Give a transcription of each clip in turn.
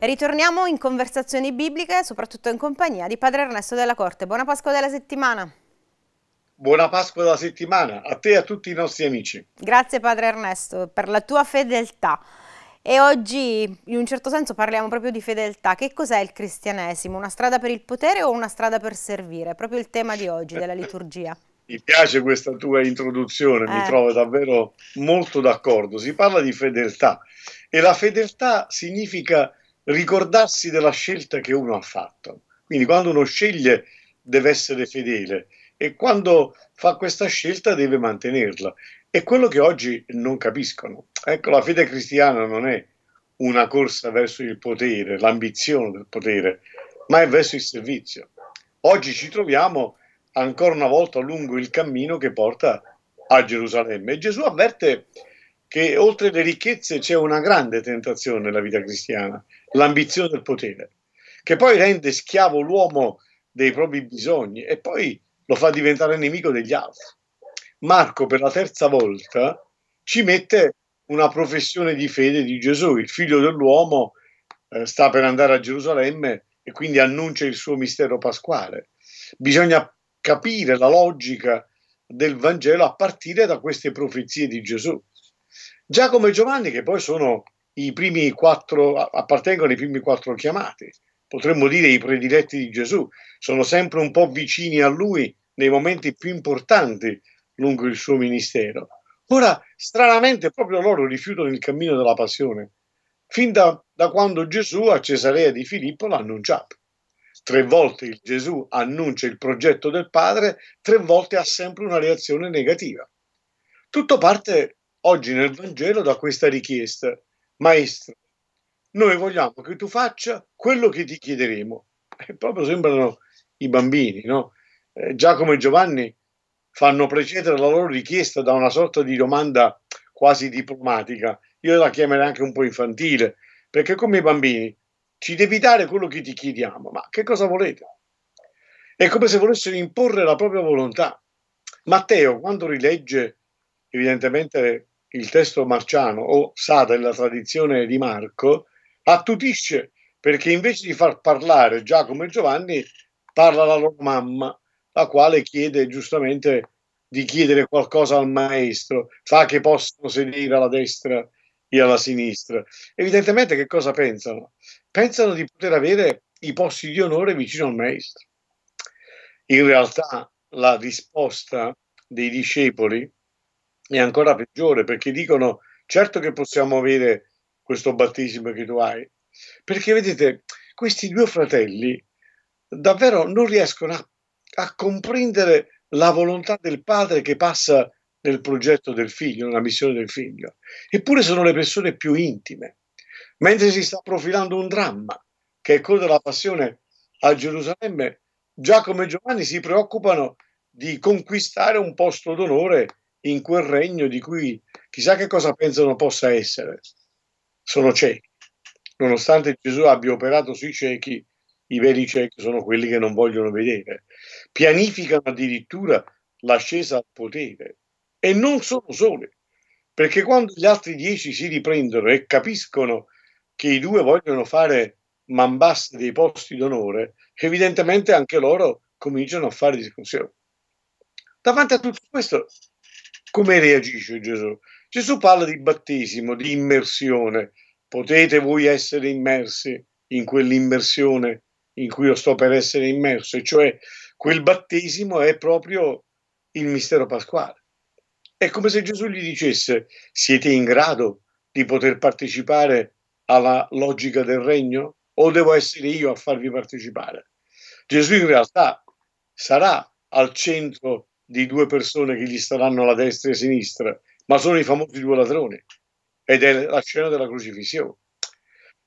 Ritorniamo in conversazioni bibliche, soprattutto in compagnia di Padre Ernesto della Corte. Buona Pasqua della settimana. Buona Pasqua della settimana a te e a tutti i nostri amici. Grazie Padre Ernesto per la tua fedeltà. E oggi in un certo senso parliamo proprio di fedeltà. Che cos'è il cristianesimo? Una strada per il potere o una strada per servire? proprio il tema di oggi della liturgia. Mi piace questa tua introduzione, eh. mi trovo davvero molto d'accordo. Si parla di fedeltà e la fedeltà significa ricordarsi della scelta che uno ha fatto. Quindi quando uno sceglie deve essere fedele e quando fa questa scelta deve mantenerla. È quello che oggi non capiscono. Ecco, la fede cristiana non è una corsa verso il potere, l'ambizione del potere, ma è verso il servizio. Oggi ci troviamo ancora una volta lungo il cammino che porta a Gerusalemme e Gesù avverte che oltre le ricchezze c'è una grande tentazione nella vita cristiana, l'ambizione del potere, che poi rende schiavo l'uomo dei propri bisogni e poi lo fa diventare nemico degli altri. Marco per la terza volta ci mette una professione di fede di Gesù, il figlio dell'uomo eh, sta per andare a Gerusalemme e quindi annuncia il suo mistero pasquale. Bisogna capire la logica del Vangelo a partire da queste profezie di Gesù. Giacomo e Giovanni che poi sono i primi quattro, appartengono ai primi quattro chiamati, potremmo dire i prediletti di Gesù, sono sempre un po' vicini a lui nei momenti più importanti lungo il suo ministero. Ora, stranamente, proprio loro rifiutano il cammino della passione, fin da, da quando Gesù a Cesarea di Filippo l'ha annunciato. Tre volte il Gesù annuncia il progetto del Padre, tre volte ha sempre una reazione negativa. Tutto parte Oggi nel Vangelo da questa richiesta, Maestro, noi vogliamo che tu faccia quello che ti chiederemo. E proprio sembrano i bambini, no? Eh, Giacomo e Giovanni fanno precedere la loro richiesta da una sorta di domanda quasi diplomatica. Io la chiamerei anche un po' infantile, perché come i bambini ci devi dare quello che ti chiediamo, ma che cosa volete? È come se volessero imporre la propria volontà. Matteo, quando rilegge, evidentemente il testo marciano o sata della tradizione di Marco, attutisce perché invece di far parlare Giacomo e Giovanni, parla la loro mamma, la quale chiede giustamente di chiedere qualcosa al maestro, fa che possono sedere alla destra e alla sinistra. Evidentemente che cosa pensano? Pensano di poter avere i posti di onore vicino al maestro. In realtà la risposta dei discepoli è ancora peggiore perché dicono certo che possiamo avere questo battesimo che tu hai, perché vedete, questi due fratelli davvero non riescono a, a comprendere la volontà del padre che passa nel progetto del figlio, nella missione del figlio, eppure sono le persone più intime, mentre si sta profilando un dramma che è quello della passione a Gerusalemme, Giacomo e Giovanni si preoccupano di conquistare un posto d'onore in quel regno di cui chissà che cosa pensano possa essere. Sono ciechi. Nonostante Gesù abbia operato sui ciechi, i veri ciechi sono quelli che non vogliono vedere. Pianificano addirittura l'ascesa al potere e non sono soli, perché quando gli altri dieci si riprendono e capiscono che i due vogliono fare mambasse dei posti d'onore, evidentemente anche loro cominciano a fare discussione. Davanti a tutto questo come reagisce Gesù? Gesù parla di battesimo, di immersione. Potete voi essere immersi in quell'immersione in cui io sto per essere immerso, e cioè quel battesimo è proprio il mistero pasquale. È come se Gesù gli dicesse: Siete in grado di poter partecipare alla logica del regno? O devo essere io a farvi partecipare? Gesù in realtà sarà al centro di due persone che gli staranno alla destra e a sinistra, ma sono i famosi due ladroni. Ed è la scena della crocifissione.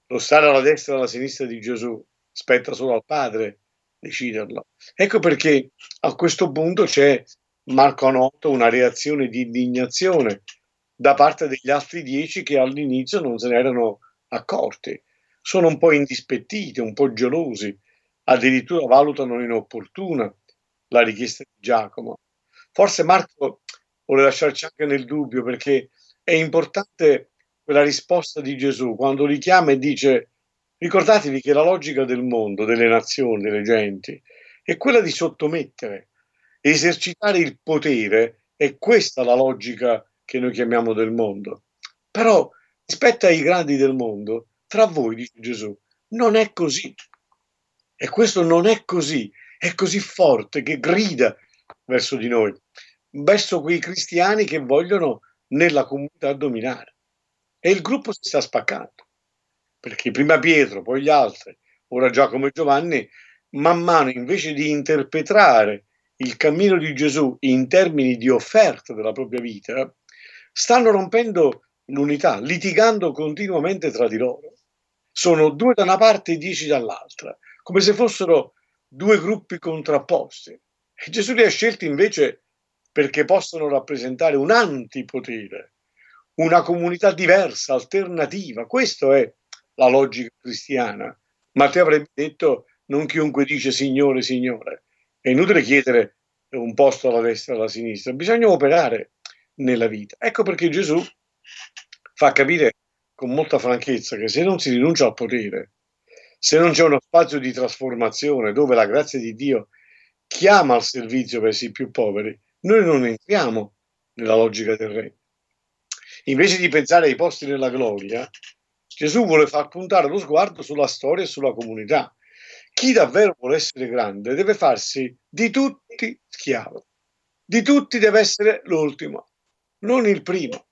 Lo stare alla destra e alla sinistra di Gesù spetta solo al Padre deciderlo. Ecco perché a questo punto c'è Marco Anotto una reazione di indignazione da parte degli altri dieci che all'inizio non se ne erano accorti. Sono un po' indispettiti, un po' gelosi, addirittura valutano inopportuna la richiesta di Giacomo Forse Marco vuole lasciarci anche nel dubbio perché è importante quella risposta di Gesù quando li chiama e dice ricordatevi che la logica del mondo, delle nazioni, delle genti è quella di sottomettere, esercitare il potere, è questa la logica che noi chiamiamo del mondo. Però rispetto ai grandi del mondo, tra voi, dice Gesù, non è così. E questo non è così, è così forte che grida verso di noi, verso quei cristiani che vogliono nella comunità dominare. E il gruppo si sta spaccando, perché prima Pietro, poi gli altri, ora Giacomo e Giovanni, man mano invece di interpretare il cammino di Gesù in termini di offerta della propria vita, stanno rompendo l'unità, litigando continuamente tra di loro. Sono due da una parte e dieci dall'altra, come se fossero due gruppi contrapposti. Gesù li ha scelti invece perché possono rappresentare un antipotere, una comunità diversa, alternativa. Questa è la logica cristiana. Ma Matteo avrebbe detto non chiunque dice Signore, Signore. È inutile chiedere un posto alla destra o alla sinistra, bisogna operare nella vita. Ecco perché Gesù fa capire con molta franchezza che se non si rinuncia al potere, se non c'è uno spazio di trasformazione dove la grazia di Dio è chiama al servizio verso i più poveri, noi non entriamo nella logica del re. Invece di pensare ai posti nella gloria, Gesù vuole far puntare lo sguardo sulla storia e sulla comunità. Chi davvero vuole essere grande deve farsi di tutti schiavo. Di tutti deve essere l'ultimo, non il primo.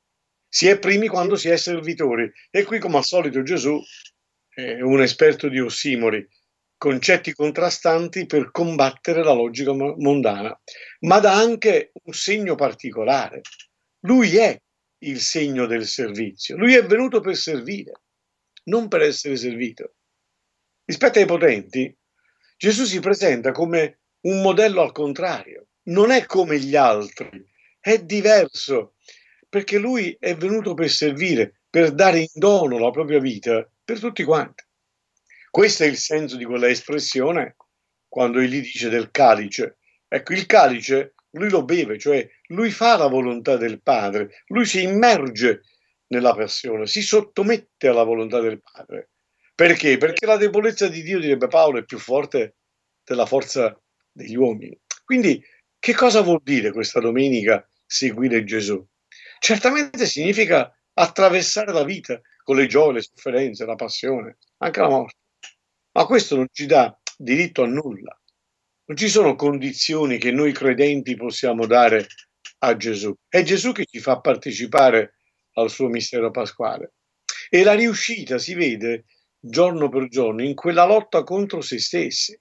Si è primi quando si è servitori. E qui, come al solito, Gesù è un esperto di ossimori concetti contrastanti per combattere la logica mondana, ma dà anche un segno particolare. Lui è il segno del servizio, lui è venuto per servire, non per essere servito. Rispetto ai potenti, Gesù si presenta come un modello al contrario, non è come gli altri, è diverso, perché lui è venuto per servire, per dare in dono la propria vita per tutti quanti. Questo è il senso di quella espressione quando egli dice del calice. Ecco, il calice lui lo beve, cioè lui fa la volontà del Padre, lui si immerge nella passione, si sottomette alla volontà del Padre. Perché? Perché la debolezza di Dio, direbbe Paolo, è più forte della forza degli uomini. Quindi che cosa vuol dire questa domenica seguire Gesù? Certamente significa attraversare la vita con le gioie, le sofferenze, la passione, anche la morte. Ma questo non ci dà diritto a nulla. Non ci sono condizioni che noi credenti possiamo dare a Gesù. È Gesù che ci fa partecipare al suo mistero pasquale. E la riuscita si vede giorno per giorno in quella lotta contro se stessi.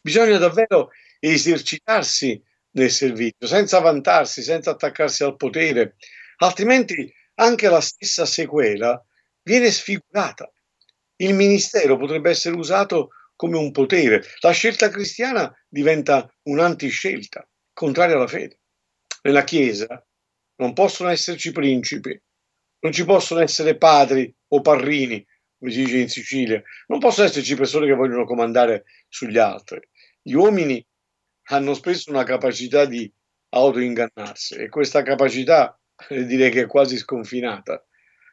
Bisogna davvero esercitarsi nel servizio, senza vantarsi, senza attaccarsi al potere, altrimenti anche la stessa sequela viene sfigurata. Il ministero potrebbe essere usato come un potere. La scelta cristiana diventa un'antiscelta, contraria alla fede. Nella Chiesa non possono esserci principi, non ci possono essere padri o parrini, come si dice in Sicilia, non possono esserci persone che vogliono comandare sugli altri. Gli uomini hanno spesso una capacità di autoingannarsi e questa capacità eh, direi che è quasi sconfinata.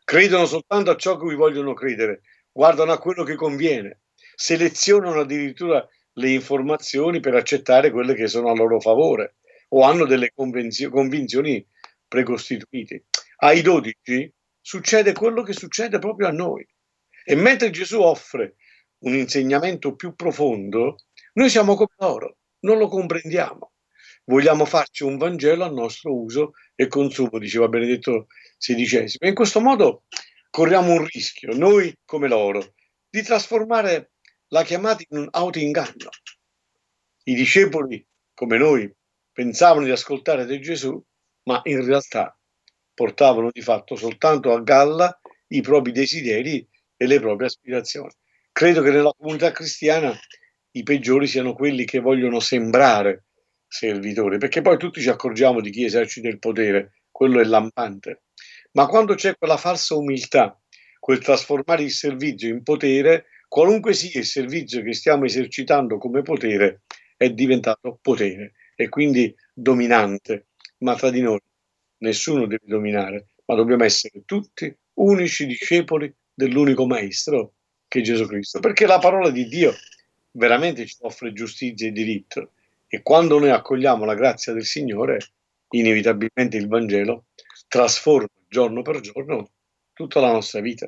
Credono soltanto a ciò che vogliono credere, guardano a quello che conviene, selezionano addirittura le informazioni per accettare quelle che sono a loro favore o hanno delle convenzio- convinzioni precostituite. Ai dodici succede quello che succede proprio a noi. E mentre Gesù offre un insegnamento più profondo, noi siamo come loro, non lo comprendiamo. Vogliamo farci un Vangelo al nostro uso e consumo, diceva Benedetto XVI. in questo modo corriamo un rischio, noi come loro, di trasformare la chiamata in un autoinganno. I discepoli, come noi, pensavano di ascoltare di Gesù, ma in realtà portavano di fatto soltanto a galla i propri desideri e le proprie aspirazioni. Credo che nella comunità cristiana i peggiori siano quelli che vogliono sembrare servitori, perché poi tutti ci accorgiamo di chi esercita il potere, quello è lampante, ma quando c'è quella falsa umiltà, quel trasformare il servizio in potere, qualunque sia il servizio che stiamo esercitando come potere, è diventato potere e quindi dominante. Ma tra di noi nessuno deve dominare, ma dobbiamo essere tutti unici discepoli dell'unico maestro che è Gesù Cristo, perché la parola di Dio veramente ci offre giustizia e diritto e quando noi accogliamo la grazia del Signore, inevitabilmente il Vangelo trasforma giorno per giorno tutta la nostra vita.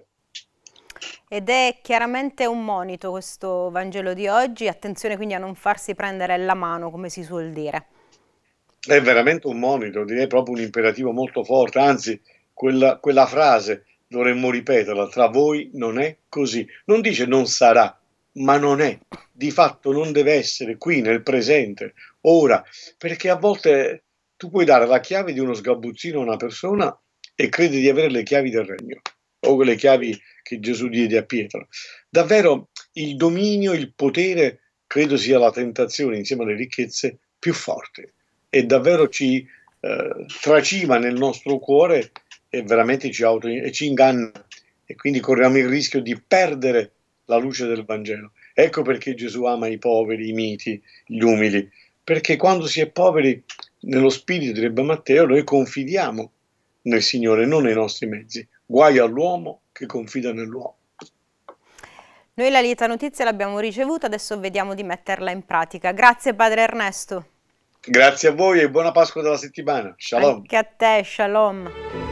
Ed è chiaramente un monito questo Vangelo di oggi, attenzione quindi a non farsi prendere la mano, come si suol dire. È veramente un monito, direi proprio un imperativo molto forte, anzi quella, quella frase dovremmo ripeterla, tra voi non è così. Non dice non sarà, ma non è, di fatto non deve essere qui nel presente, ora, perché a volte tu puoi dare la chiave di uno sgabuzzino a una persona e crede di avere le chiavi del regno, o quelle chiavi che Gesù diede a Pietro. Davvero il dominio, il potere, credo sia la tentazione insieme alle ricchezze più forte e davvero ci eh, tracima nel nostro cuore e veramente ci, auto, e ci inganna e quindi corriamo il rischio di perdere la luce del Vangelo. Ecco perché Gesù ama i poveri, i miti, gli umili, perché quando si è poveri nello spirito, direbbe Matteo, noi confidiamo nel Signore, non nei nostri mezzi. Guai all'uomo che confida nell'uomo. Noi la lieta notizia l'abbiamo ricevuta, adesso vediamo di metterla in pratica. Grazie Padre Ernesto. Grazie a voi e buona Pasqua della settimana. Shalom. Anche a te, shalom.